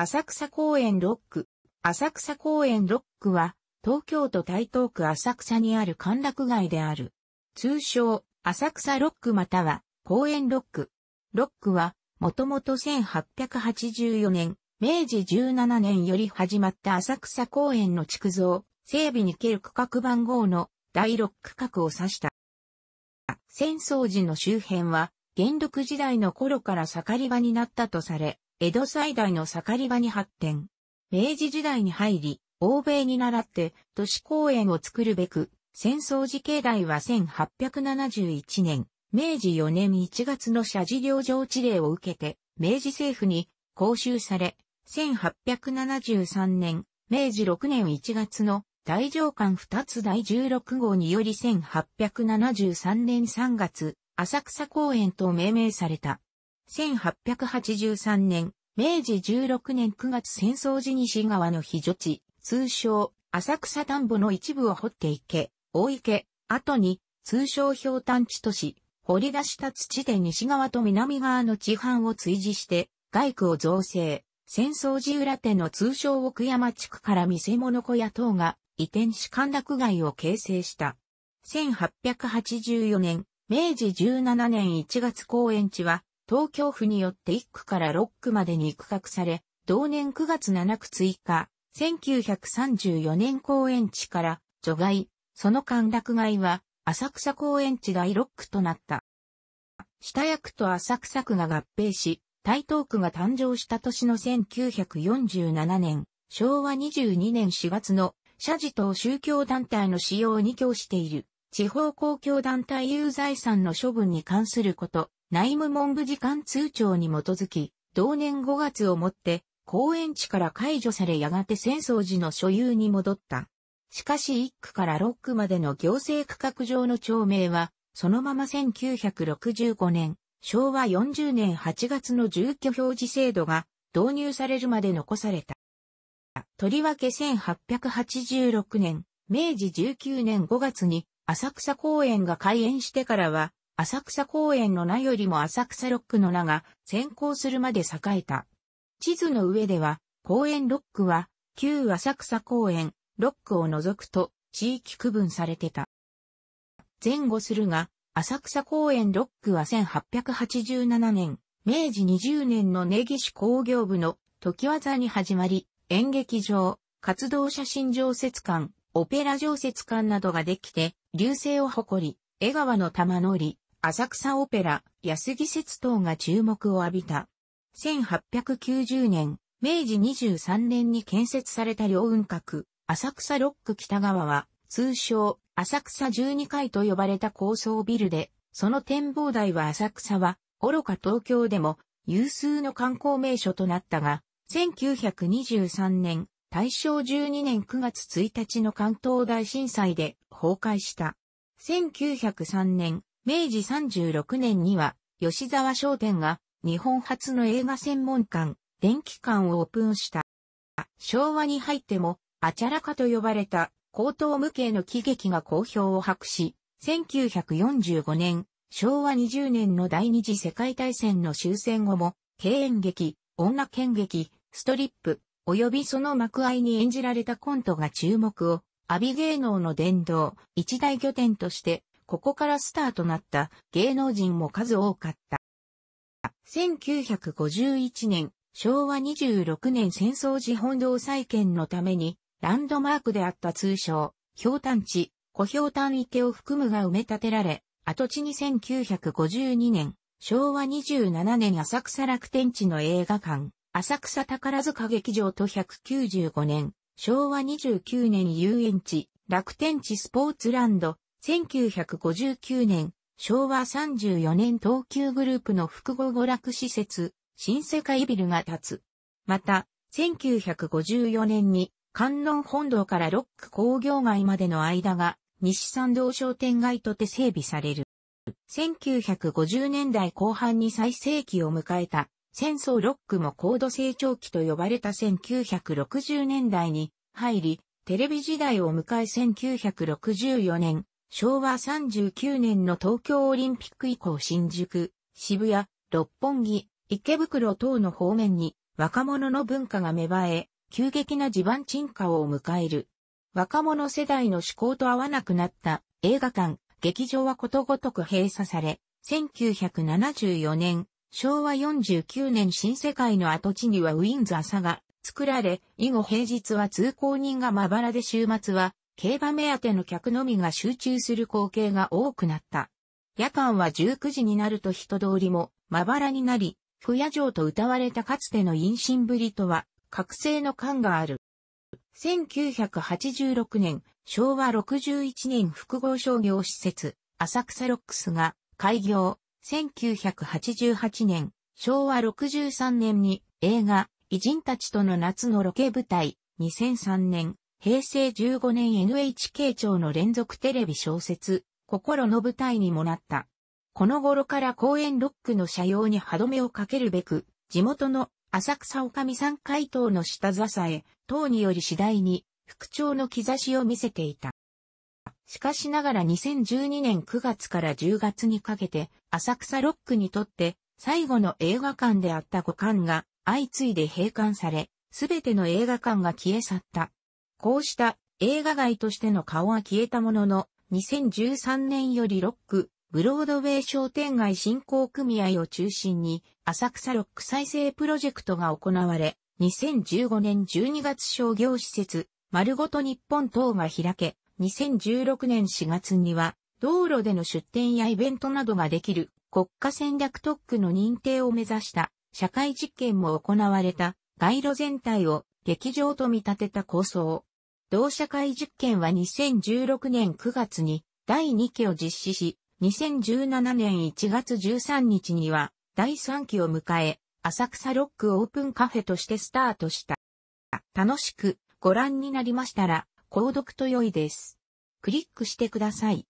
浅草公園ロック。浅草公園ロックは、東京都台東区浅草にある歓楽街である。通称、浅草ロックまたは、公園ロック。ロックは、もともと1884年、明治17年より始まった浅草公園の築造、整備にける区画番号の第6区画を指した。戦争時の周辺は、元禄時代の頃から盛り場になったとされ、江戸最大の盛り場に発展。明治時代に入り、欧米に倣って都市公園を作るべく、戦争時境内は1871年、明治4年1月の社事領上地令を受けて、明治政府に公衆され、1873年、明治6年1月の大上官二つ第16号により1873年3月、浅草公園と命名された。1883年、明治16年9月戦争時西側の非除地、通称、浅草田んぼの一部を掘っていけ、大池、後に、通称氷炭地とし、掘り出した土で西側と南側の地盤を追示して、外区を造成。戦争時裏手の通称奥山地区から見せ物小屋等が移転し歓楽街を形成した。1884年、明治17年1月公園地は東京府によって1区から6区までに区画され、同年9月7区追加、1934年公園地から除外、その間落外は浅草公園地第6区となった。下役と浅草区が合併し、台東区が誕生した年の1947年、昭和22年4月の社寺等宗教団体の使用に供している地方公共団体有財産の処分に関すること、内務文部次官通帳に基づき、同年5月をもって、公園地から解除されやがて戦争時の所有に戻った。しかし1区から6区までの行政区画上の町名は、そのまま1965年、昭和40年8月の住居表示制度が導入されるまで残された。とりわけ1886年、明治19年5月に浅草公園が開園してからは、浅草公園の名よりも浅草ロックの名が先行するまで栄えた。地図の上では、公園ロックは、旧浅草公園、ロックを除くと、地域区分されてた。前後するが、浅草公園ロックは1887年、明治20年の根岸工業部の時技に始まり、演劇場、活動写真常設館、オペラ常設館などができて、流星を誇り、江川の玉乗り、浅草オペラ、安木節等が注目を浴びた。1890年、明治23年に建設された両雲閣、浅草ロック北側は、通称、浅草12階と呼ばれた高層ビルで、その展望台は浅草は、愚か東京でも、有数の観光名所となったが、1923年、大正12年9月1日の関東大震災で崩壊した。1903年、明治36年には、吉沢商店が日本初の映画専門館、電気館をオープンした。昭和に入っても、あちゃらかと呼ばれた高等無形の喜劇が好評を博し、1945年、昭和20年の第二次世界大戦の終戦後も、敬遠劇、女剣劇、ストリップ、及びその幕愛に演じられたコントが注目を、アビ芸能の殿堂、一大拠点としてここからスターとなった芸能人も数多かった。1951年、昭和26年戦争時本堂再建のために、ランドマークであった通称、氷炭地、小氷炭池を含むが埋め立てられ、跡地に1952年、昭和27年浅草楽天地の映画館、浅草宝塚劇場と195年、昭和29年遊園地、楽天地スポーツランド、1959年、昭和34年東急グループの複合娯楽施設、新世界ビルが建つ。また、1954年に観音本堂からロック工業街までの間が西参道商店街とて整備される。1950年代後半に最盛期を迎えた戦争ロックも高度成長期と呼ばれた1960年代に入り、テレビ時代を迎え1964年、昭和39年の東京オリンピック以降新宿、渋谷、六本木、池袋等の方面に若者の文化が芽生え、急激な地盤沈下を迎える。若者世代の思考と合わなくなった映画館、劇場はことごとく閉鎖され、1974年、昭和49年新世界の跡地にはウィンズ朝サが作られ、以後平日は通行人がまばらで週末は競馬目当ての客のみが集中する光景が多くなった。夜間は19時になると人通りもまばらになり、不夜城と歌われたかつての陰心ぶりとは、覚醒の感がある。1986年、昭和61年複合商業施設、浅草ロックスが開業。1988年、昭和63年に映画、偉人たちとの夏のロケ舞台。2003年、平成15年 NHK 庁の連続テレビ小説、心の舞台にもなった。この頃から公園ロックの車用に歯止めをかけるべく、地元の浅草おかみさん回答の下支え、等により次第に復調の兆しを見せていた。しかしながら2012年9月から10月にかけて、浅草ロックにとって最後の映画館であった5館が相次いで閉館され、すべての映画館が消え去った。こうした映画街としての顔は消えたものの、2013年よりロック、ブロードウェイ商店街振興組合を中心に、浅草ロック再生プロジェクトが行われ、2015年12月商業施設、丸ごと日本等が開け、2016年4月には、道路での出店やイベントなどができる国家戦略特区の認定を目指した社会実験も行われた街路全体を劇場と見立てた構想。同社会実験は2016年9月に第2期を実施し、2017年1月13日には第3期を迎え、浅草ロックオープンカフェとしてスタートした。楽しくご覧になりましたら、購読と良いです。クリックしてください。